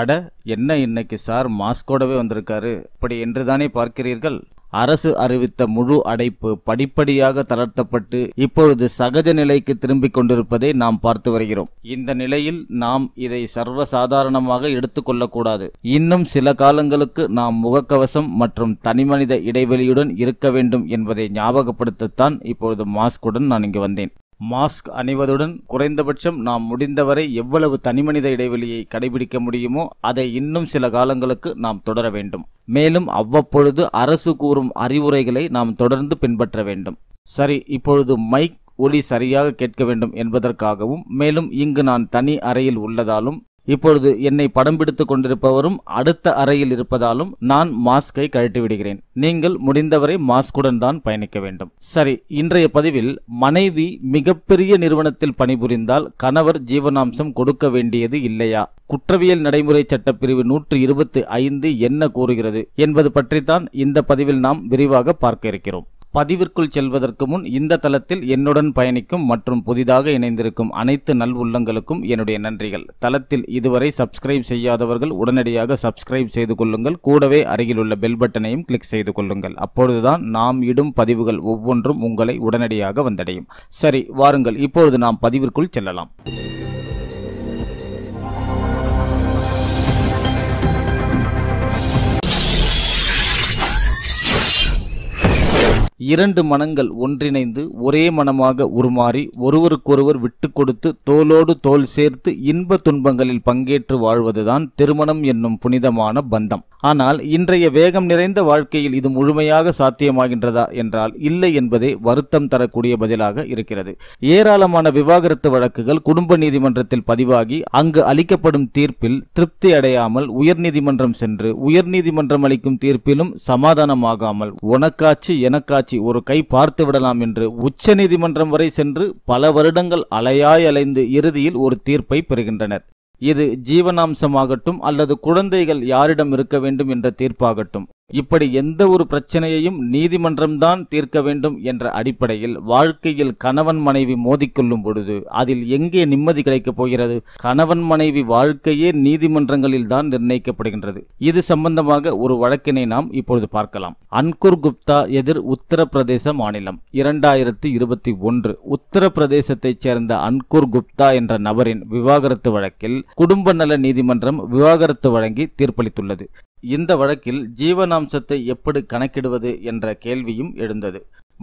அட என்ன இன்னைக்கு சார் மாஸ்கோடவே வந்திருக்காரு அப்படி என்றுதானே பார்க்கிறீர்கள் அரசு அறிவித்த முழு அடைப்பு படிப்படியாக தளர்த்தப்பட்டு இப்பொழுது சகஜ நிலைக்கு திரும்பிக் கொண்டிருப்பதை நாம் பார்த்து வருகிறோம் இந்த நிலையில் நாம் இதை சர்வசாதாரணமாக எடுத்துக்கொள்ளக்கூடாது இன்னும் சில காலங்களுக்கு நாம் முகக்கவசம் மற்றும் தனிமனித இடைவெளியுடன் இருக்க வேண்டும் என்பதை ஞாபகப்படுத்தத்தான் இப்பொழுது மாஸ்குடன் நான் இங்கு வந்தேன் மாஸ்க் அணிவதுடன் குறைந்தபட்சம் நாம் முடிந்தவரை எவ்வளவு தனிமனித இடைவெளியை கடைபிடிக்க முடியுமோ அதை இன்னும் சில காலங்களுக்கு நாம் தொடர வேண்டும் மேலும் அவ்வப்பொழுது அரசு கூறும் அறிவுரைகளை நாம் தொடர்ந்து பின்பற்ற வேண்டும் சரி இப்பொழுது மைக் ஒலி சரியாக கேட்க வேண்டும் என்பதற்காகவும் மேலும் இங்கு நான் தனி அறையில் உள்ளதாலும் இப்பொழுது என்னை படம் பிடித்துக் கொண்டிருப்பவரும் அடுத்த அறையில் இருப்பதாலும் நான் மாஸ்கை கழட்டி விடுகிறேன் நீங்கள் முடிந்தவரை மாஸ்குடன் தான் பயணிக்க வேண்டும் சரி இன்றைய பதிவில் மனைவி மிகப்பெரிய நிறுவனத்தில் பணிபுரிந்தால் கணவர் ஜீவனாம்சம் கொடுக்க வேண்டியது இல்லையா குற்றவியல் நடைமுறை சட்டப்பிரிவு நூற்று இருபத்தி ஐந்து என்ன கூறுகிறது என்பது பற்றித்தான் இந்த பதிவில் நாம் விரிவாக பார்க்க இருக்கிறோம் பதிவிற்குள் செல்வதற்கு முன் இந்த தளத்தில் என்னுடன் பயணிக்கும் மற்றும் புதிதாக இணைந்திருக்கும் அனைத்து நல்வுள்ளங்களுக்கும் என்னுடைய நன்றிகள் தளத்தில் இதுவரை சப்ஸ்கிரைப் செய்யாதவர்கள் உடனடியாக சப்ஸ்கிரைப் செய்து கொள்ளுங்கள் கூடவே அருகிலுள்ள பெல் பட்டனையும் கிளிக் செய்து கொள்ளுங்கள் அப்பொழுதுதான் நாம் இடும் பதிவுகள் ஒவ்வொன்றும் உங்களை உடனடியாக வந்தடையும் சரி வாருங்கள் இப்பொழுது நாம் பதிவிற்குள் செல்லலாம் இரண்டு மனங்கள் ஒன்றிணைந்து ஒரே மனமாக உருமாறி ஒருவருக்கொருவர் விட்டு கொடுத்து தோளோடு தோல் சேர்த்து இன்ப துன்பங்களில் பங்கேற்று வாழ்வதுதான் திருமணம் என்னும் புனிதமான பந்தம் ஆனால் இன்றைய வேகம் நிறைந்த வாழ்க்கையில் இது முழுமையாக சாத்தியமாகின்றதா என்றால் இல்லை என்பதே வருத்தம் தரக்கூடிய பதிலாக இருக்கிறது ஏராளமான விவாகரத்து வழக்குகள் குடும்ப நீதிமன்றத்தில் பதிவாகி அங்கு அளிக்கப்படும் தீர்ப்பில் திருப்தி அடையாமல் உயர்நீதிமன்றம் சென்று உயர்நீதிமன்றம் அளிக்கும் தீர்ப்பிலும் சமாதானமாகாமல் உனக்காச்சு எனக்காச்சு காட்சி ஒரு கை பார்த்து விடலாம் என்று உச்ச நீதிமன்றம் வரை சென்று பல வருடங்கள் அலையாய் அலைந்து இறுதியில் ஒரு தீர்ப்பை பெறுகின்றனர் இது ஜீவனாம்சமாகட்டும் அல்லது குழந்தைகள் யாரிடம் இருக்க வேண்டும் என்ற தீர்ப்பாகட்டும் இப்படி எந்த ஒரு பிரச்சனையையும் நீதிமன்றம்தான் தீர்க்க வேண்டும் என்ற அடிப்படையில் வாழ்க்கையில் கணவன் மனைவி மோதிக்கொள்ளும் பொழுது அதில் எங்கே நிம்மதி கிடைக்கப் போகிறது கணவன் மனைவி வாழ்க்கையே நீதிமன்றங்களில் தான் நிர்ணயிக்கப்படுகின்றது இது சம்பந்தமாக ஒரு வழக்கினை நாம் இப்பொழுது பார்க்கலாம் அன்குர் குப்தா எதிர் உத்தரப்பிரதேச மாநிலம் இரண்டாயிரத்தி இருபத்தி ஒன்று உத்தரப்பிரதேசத்தைச் சேர்ந்த அன்குர் குப்தா என்ற நபரின் விவாகரத்து வழக்கில் குடும்ப நல நீதிமன்றம் விவாகரத்து வழங்கி தீர்ப்பளித்துள்ளது இந்த வழக்கில் ஜீவனாம்சத்தை எப்படி கணக்கிடுவது என்ற கேள்வியும் எழுந்தது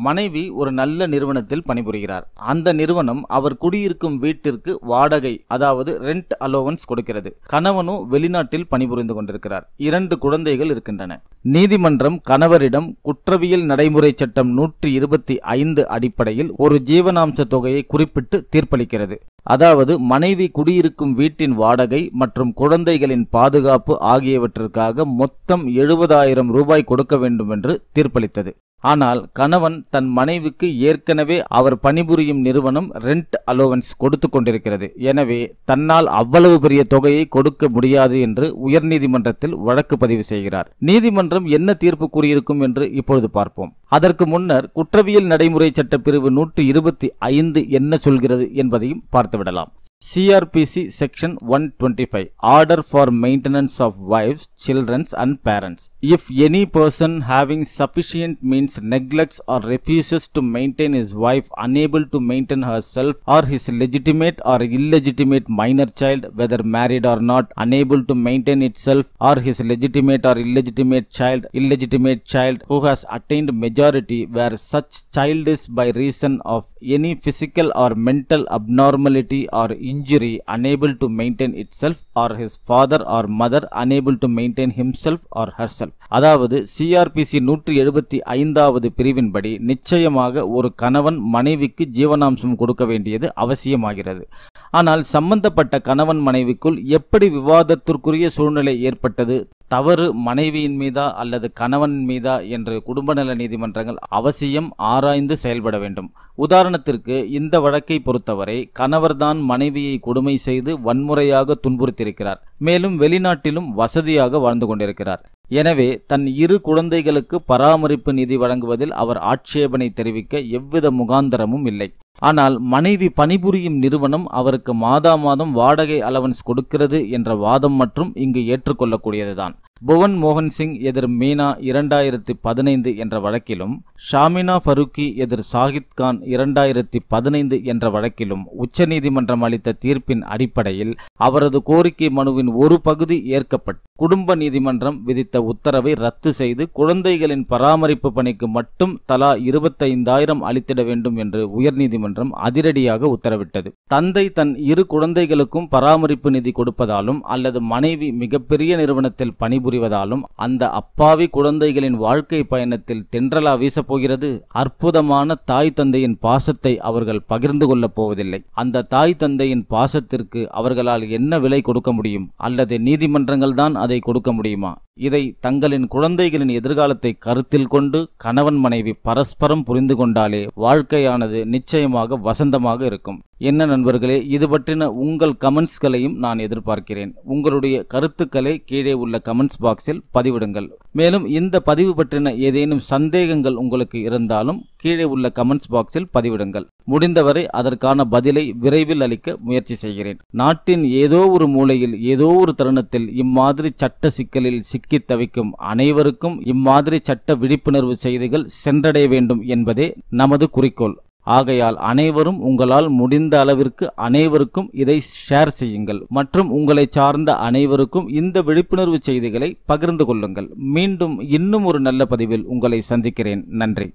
மனைவி ஒரு நல்ல நிறுவனத்தில் பணிபுரிகிறார் அந்த நிறுவனம் அவர் குடியிருக்கும் வீட்டிற்கு வாடகை அதாவது ரெண்ட் அலோவன்ஸ் கொடுக்கிறது கணவனும் வெளிநாட்டில் பணிபுரிந்து கொண்டிருக்கிறார் இரண்டு குழந்தைகள் இருக்கின்றன நீதிமன்றம் கணவரிடம் குற்றவியல் நடைமுறை சட்டம் நூற்றி இருபத்தி ஐந்து அடிப்படையில் ஒரு ஜீவனாம்ச தொகையை குறிப்பிட்டு தீர்ப்பளிக்கிறது அதாவது மனைவி குடியிருக்கும் வீட்டின் வாடகை மற்றும் குழந்தைகளின் பாதுகாப்பு ஆகியவற்றிற்காக மொத்தம் எழுபதாயிரம் ரூபாய் கொடுக்க வேண்டும் என்று தீர்ப்பளித்தது ஆனால் கணவன் தன் மனைவிக்கு ஏற்கனவே அவர் பணிபுரியும் நிறுவனம் ரெண்ட் அலோவன்ஸ் கொடுத்து கொண்டிருக்கிறது எனவே தன்னால் அவ்வளவு பெரிய தொகையை கொடுக்க முடியாது என்று உயர்நீதிமன்றத்தில் வழக்கு பதிவு செய்கிறார் நீதிமன்றம் என்ன தீர்ப்பு கூறியிருக்கும் என்று இப்பொழுது பார்ப்போம் அதற்கு முன்னர் குற்றவியல் நடைமுறை சட்டப்பிரிவு நூற்று இருபத்தி ஐந்து என்ன சொல்கிறது என்பதையும் பார்த்துவிடலாம் CRPC section 125 Order for maintenance of wives, children and parents. If any person having sufficient means neglects or refuses to maintain his wife unable to maintain herself or his legitimate or illegitimate minor child whether married or not unable to maintain itself or his legitimate or illegitimate child illegitimate child who has attained majority where such child is by reason of any physical or mental abnormality or injury unable to maintain itself or his father or mother unable to maintain himself or herself அதாவது CRPC நூற்றி எழுபத்தி ஐந்தாவது பிரிவின்படி நிச்சயமாக ஒரு கணவன் மனைவிக்கு ஜீவனாம்சம் கொடுக்க வேண்டியது அவசியமாகிறது ஆனால் சம்பந்தப்பட்ட கணவன் மனைவிக்குள் எப்படி விவாதத்திற்குரிய சூழ்நிலை ஏற்பட்டது தவறு மனைவியின் மீதா அல்லது கணவன் மீதா என்று குடும்ப நல நீதிமன்றங்கள் அவசியம் ஆராய்ந்து செயல்பட வேண்டும் உதாரணத்திற்கு இந்த வழக்கை பொறுத்தவரை கணவர்தான் மனைவியை கொடுமை செய்து வன்முறையாக துன்புறுத்தியிருக்கிறார் மேலும் வெளிநாட்டிலும் வசதியாக வாழ்ந்து கொண்டிருக்கிறார் எனவே தன் இரு குழந்தைகளுக்கு பராமரிப்பு நிதி வழங்குவதில் அவர் ஆட்சேபனை தெரிவிக்க எவ்வித முகாந்தரமும் இல்லை ஆனால் மனைவி பணிபுரியும் நிறுவனம் அவருக்கு மாதா மாதம் வாடகை அலவன்ஸ் கொடுக்கிறது என்ற வாதம் மற்றும் இங்கு ஏற்றுக்கொள்ளக்கூடியதுதான் புவன் மோகன் சிங் எதிர் மீனா இரண்டாயிரத்தி பதினைந்து என்ற வழக்கிலும் ஷாமினா ஃபருக்கி எதிர் சாகித் கான் இரண்டாயிரத்தி பதினைந்து என்ற வழக்கிலும் உச்சநீதிமன்றம் அளித்த தீர்ப்பின் அடிப்படையில் அவரது கோரிக்கை மனுவின் ஒரு பகுதி ஏற்கப்பட்டு குடும்ப நீதிமன்றம் விதித்த உத்தரவை ரத்து செய்து குழந்தைகளின் பராமரிப்பு பணிக்கு மட்டும் தலா இருபத்தைந்தாயிரம் அளித்திட வேண்டும் என்று உயர்நீதிமன்றம் அதிரடியாக உத்தரவிட்டது தந்தை தன் இரு குழந்தைகளுக்கும் பராமரிப்பு நிதி கொடுப்பதாலும் அல்லது மனைவி மிகப்பெரிய நிறுவனத்தில் பணிபுரி புரிவதாலும் அந்த அப்பாவி குழந்தைகளின் வாழ்க்கை பயணத்தில் தென்றலா வீசப்போகிறது அற்புதமான தாய் தந்தையின் பாசத்தை அவர்கள் பகிர்ந்து கொள்ளப் போவதில்லை அந்த தாய் தந்தையின் பாசத்திற்கு அவர்களால் என்ன விலை கொடுக்க முடியும் அல்லது நீதிமன்றங்கள் தான் அதை கொடுக்க முடியுமா இதை தங்களின் குழந்தைகளின் எதிர்காலத்தை கருத்தில் கொண்டு கணவன் மனைவி பரஸ்பரம் புரிந்து கொண்டாலே வாழ்க்கையானது நிச்சயமாக வசந்தமாக இருக்கும் என்ன நண்பர்களே இது பற்றின உங்கள் கமெண்ட்ஸ்களையும் நான் எதிர்பார்க்கிறேன் உங்களுடைய கருத்துக்களை கீழே உள்ள கமெண்ட்ஸ் பாக்ஸில் பதிவிடுங்கள் மேலும் இந்த பதிவு பற்றின ஏதேனும் சந்தேகங்கள் உங்களுக்கு இருந்தாலும் கீழே உள்ள கமெண்ட்ஸ் பாக்ஸில் பதிவிடுங்கள் முடிந்தவரை அதற்கான பதிலை விரைவில் அளிக்க முயற்சி செய்கிறேன் நாட்டின் ஏதோ ஒரு மூலையில் ஏதோ ஒரு தருணத்தில் இம்மாதிரி சட்ட சிக்கலில் சிக்கி தவிக்கும் அனைவருக்கும் இம்மாதிரி சட்ட விழிப்புணர்வு செய்திகள் சென்றடைய வேண்டும் என்பதே நமது குறிக்கோள் ஆகையால் அனைவரும் உங்களால் முடிந்த அளவிற்கு அனைவருக்கும் இதை ஷேர் செய்யுங்கள் மற்றும் உங்களை சார்ந்த அனைவருக்கும் இந்த விழிப்புணர்வு செய்திகளை பகிர்ந்து கொள்ளுங்கள் மீண்டும் இன்னும் ஒரு நல்ல பதிவில் உங்களை சந்திக்கிறேன் நன்றி